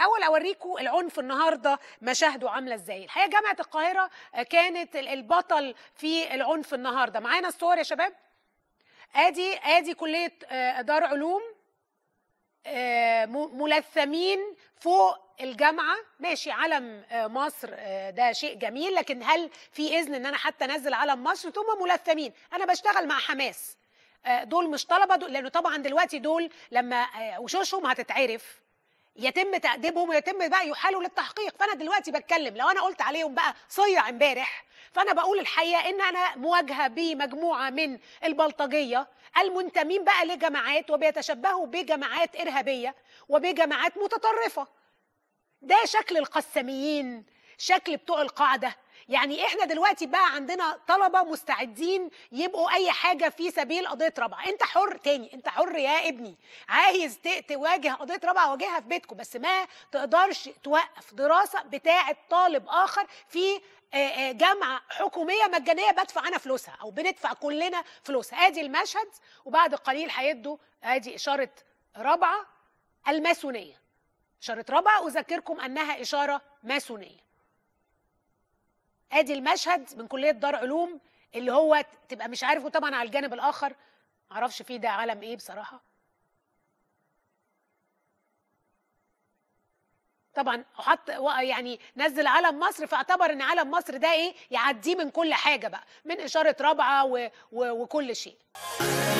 الاول اوريكم العنف النهارده مشاهده عامله ازاي الحقيقه جامعه القاهره آه، كانت البطل في العنف النهارده معانا الصور يا شباب ادي ادي كليه آه، دار علوم آه، ملثمين فوق الجامعه ماشي علم مصر ده شيء جميل لكن هل في اذن ان انا حتى انزل علم مصر ثم ملثمين انا بشتغل مع حماس دول مش طلبه دول لانه طبعا دلوقتي دول لما وشوشهم هتتعرف يتم تأديبهم ويتم بقى يحالوا للتحقيق فانا دلوقتي بتكلم لو انا قلت عليهم بقى صيع امبارح فانا بقول الحقيقه ان انا مواجهه بمجموعه من البلطجيه المنتمين بقى لجماعات وبيتشبهوا بجماعات ارهابيه وبجماعات متطرفه ده شكل القساميين شكل بتوع القاعده يعني احنا دلوقتي بقى عندنا طلبه مستعدين يبقوا اي حاجه في سبيل قضيه رابعه انت حر تاني انت حر يا ابني عايز تواجه قضيه رابعه واجهها في بيتكم بس ما تقدرش توقف دراسه بتاعه طالب اخر في جامعه حكوميه مجانيه بدفع انا فلوسها او بندفع كلنا فلوسها ادي المشهد وبعد قليل هيدوا ادي اشاره رابعه الماسونيه اشاره رابعه اذكركم انها اشاره ماسونيه ادي المشهد من كليه دار علوم اللي هو تبقى مش عارف وطبعا على الجانب الاخر معرفش فيه ده علم ايه بصراحه طبعا احط يعني نزل علم مصر فاعتبر ان علم مصر ده ايه يعديه من كل حاجه بقى من اشاره رابعه وكل شيء